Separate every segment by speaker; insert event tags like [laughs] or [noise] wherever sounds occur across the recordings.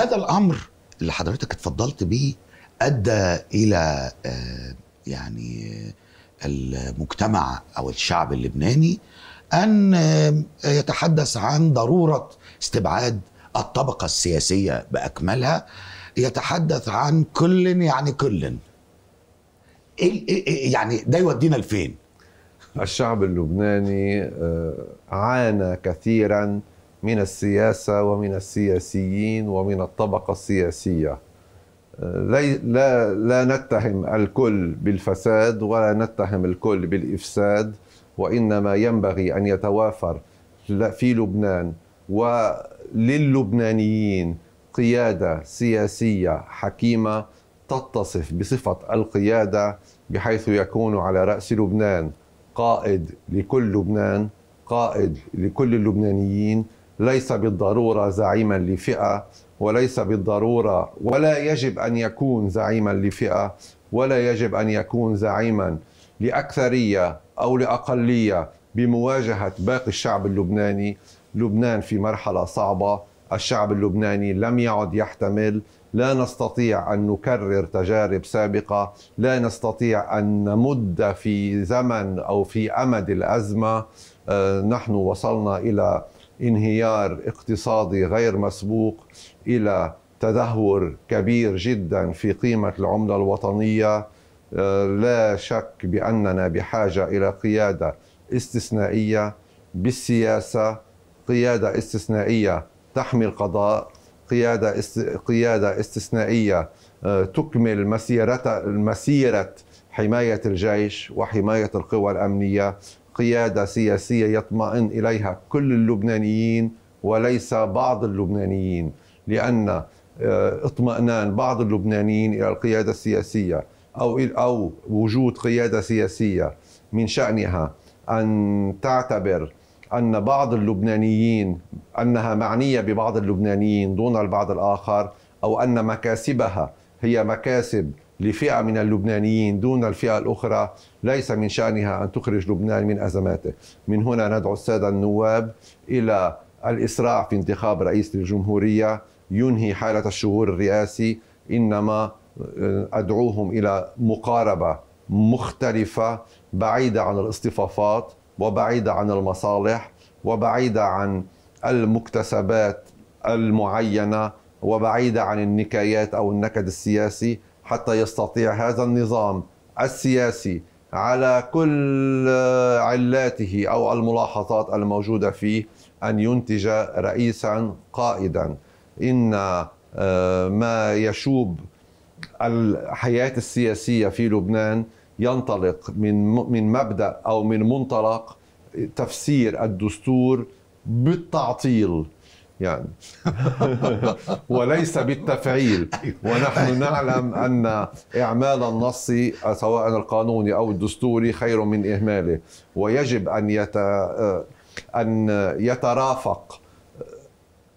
Speaker 1: هذا الامر اللي حضرتك اتفضلت بيه ادى الى آه، يعني آه، المجتمع او الشعب اللبناني ان آه، يتحدث عن ضروره استبعاد الطبقه السياسيه باكملها يتحدث عن كل يعني كل إيه، إيه، إيه، يعني ده يودينا لفين الشعب اللبناني عانى كثيرا من السياسة ومن السياسيين ومن الطبقة السياسية لا, لا نتهم الكل بالفساد ولا نتهم الكل بالإفساد وإنما ينبغي أن يتوافر في لبنان وللبنانيين قيادة سياسية حكيمة تتصف بصفة القيادة بحيث يكون على رأس لبنان قائد لكل لبنان قائد لكل اللبنانيين ليس بالضروره زعيما لفئه وليس بالضروره ولا يجب ان يكون زعيما لفئه ولا يجب ان يكون زعيما لاكثريه او لاقليه بمواجهه باقي الشعب اللبناني لبنان في مرحله صعبه الشعب اللبناني لم يعد يحتمل لا نستطيع ان نكرر تجارب سابقه لا نستطيع ان نمد في زمن او في امد الازمه آه، نحن وصلنا الى انهيار اقتصادي غير مسبوق الى تدهور كبير جدا في قيمه العمله الوطنيه آه، لا شك باننا بحاجه الى قياده استثنائيه بالسياسه قياده استثنائيه تحمي القضاء قياده است... قياده استثنائيه آه، تكمل مسيرة مسيره حمايه الجيش وحمايه القوى الامنيه قيادة سياسية يطمئن إليها كل اللبنانيين وليس بعض اللبنانيين لأن آه، اطمئنان بعض اللبنانيين إلى القيادة السياسية أو أو وجود قيادة سياسية من شأنها أن تعتبر أن بعض اللبنانيين أنها معنية ببعض اللبنانيين دون البعض الآخر أو أن مكاسبها هي مكاسب لفئة من اللبنانيين دون الفئة الأخرى ليس من شأنها أن تخرج لبنان من أزماته من هنا ندعو السادة النواب إلى الإسراع في انتخاب رئيس للجمهورية ينهي حالة الشهور الرئاسي إنما آه، أدعوهم إلى مقاربة مختلفة بعيدة عن الاصطفافات وبعيدة عن المصالح وبعيدة عن المكتسبات المعينة وبعيدة عن النكايات أو النكد السياسي حتى يستطيع هذا النظام السياسي على كل علاته او الملاحظات الموجوده فيه ان ينتج رئيسا قائدا ان آه، ما يشوب الحياه السياسيه في لبنان ينطلق من من مبدا او من منطلق تفسير الدستور بالتعطيل يعني [laughs] وليس بالتفعيل أيوة. ونحن نعلم أن إعمال النص سواء القانوني أو الدستوري خير من إهماله ويجب أن يت... أن يترافق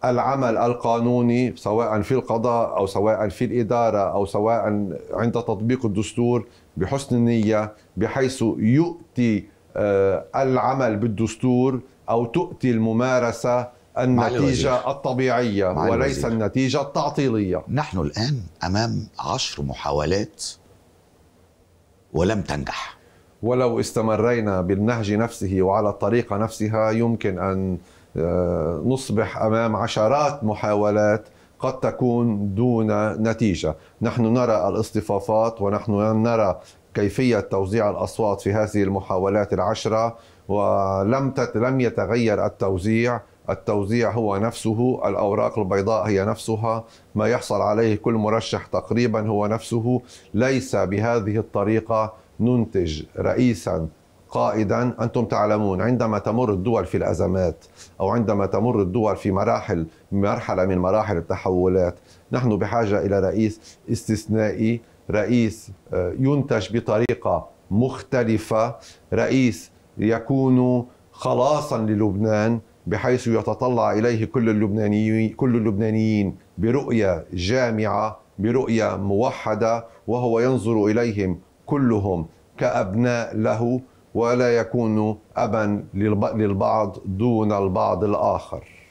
Speaker 1: العمل القانوني سواء في القضاء او سواء في الاداره او سواء عند تطبيق الدستور بحسن النيه بحيث يؤتي آه، العمل بالدستور او تؤتي الممارسه النتيجة الطبيعية وليس الوزير. النتيجة التعطيلية نحن الآن أمام عشر محاولات ولم تنجح ولو استمرينا بالنهج نفسه وعلى الطريقة نفسها يمكن أن آه، نصبح أمام عشرات محاولات قد تكون دون نتيجة نحن نرى الاصطفافات ونحن نرى كيفية توزيع الأصوات في هذه المحاولات العشرة ولم لم يتغير التوزيع التوزيع هو نفسه الأوراق البيضاء هي نفسها ما يحصل عليه كل مرشح تقريبا هو نفسه ليس بهذه الطريقة ننتج رئيسا قائدا انتم تعلمون عندما تمر الدول في الازمات او عندما تمر الدول في مراحل مرحله من مراحل التحولات نحن بحاجه الى رئيس استثنائي رئيس آه، ينتج بطريقه مختلفه رئيس يكون خلاصا للبنان بحيث يتطلع اليه كل اللبنانيين كل اللبنانيين برؤيه جامعه برؤيه موحده وهو ينظر اليهم كلهم كابناء له ولا يكون ابا للبعض دون البعض الاخر